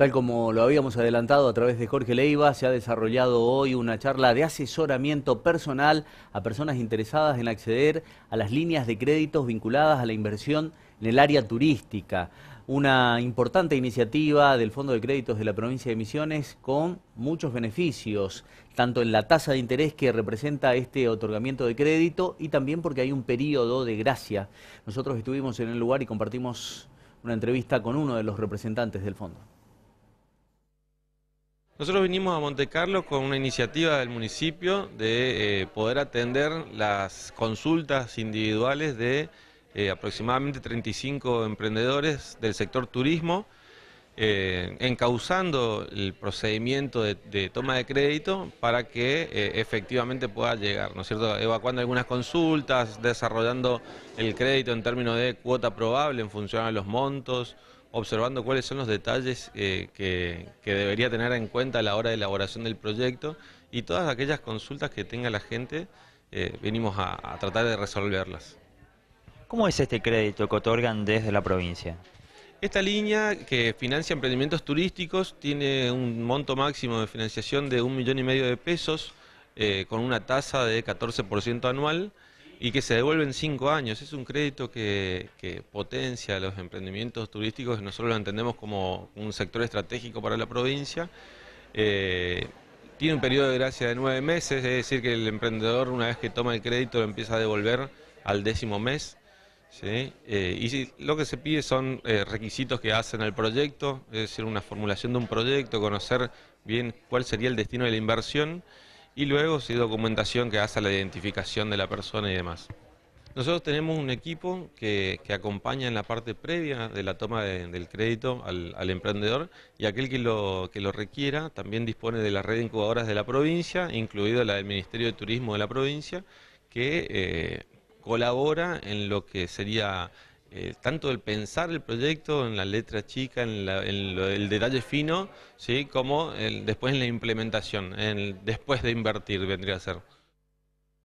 Tal como lo habíamos adelantado a través de Jorge Leiva, se ha desarrollado hoy una charla de asesoramiento personal a personas interesadas en acceder a las líneas de créditos vinculadas a la inversión en el área turística. Una importante iniciativa del Fondo de Créditos de la provincia de Misiones con muchos beneficios, tanto en la tasa de interés que representa este otorgamiento de crédito y también porque hay un periodo de gracia. Nosotros estuvimos en el lugar y compartimos una entrevista con uno de los representantes del fondo. Nosotros vinimos a Montecarlo con una iniciativa del municipio de eh, poder atender las consultas individuales de eh, aproximadamente 35 emprendedores del sector turismo, eh, encauzando el procedimiento de, toma de crédito para que efectivamente pueda llegar, ¿no es cierto? Evacuando algunas consultas, desarrollando el crédito en términos de cuota probable en función a los montos, observando cuáles son los detalles eh, que, debería tener en cuenta a la hora de elaboración del proyecto y todas aquellas consultas que tenga la gente, eh, venimos a, tratar de resolverlas. ¿Cómo es este crédito que otorgan desde la provincia? Esta línea que financia emprendimientos turísticos tiene un monto máximo de financiación de un millón y medio de pesos eh, con una tasa de 14% anual. Y que se devuelven cinco años. Es un crédito que, potencia los emprendimientos turísticos. Nosotros lo entendemos como un sector estratégico para la provincia. Eh, tiene un periodo de gracia de nueve meses, es decir, que el emprendedor una vez que toma el crédito lo empieza a devolver al décimo mes. Eh, y lo que se pide son eh, requisitos que hacen al proyecto, es decir, una formulación de un proyecto, conocer bien cuál sería el destino de la inversión y luego sí, documentación que hace la identificación de la persona y demás. Nosotros tenemos un equipo que, acompaña en la parte previa de la toma del crédito al, emprendedor y aquel que lo, que lo requiera también dispone de la red de incubadoras de la provincia, incluido la del Ministerio de Turismo de la provincia, que eh, colabora en lo que sería eh, tanto el pensar el proyecto en la letra chica, en, el detalle fino, ¿sí? como después en la implementación, después de invertir vendría a ser.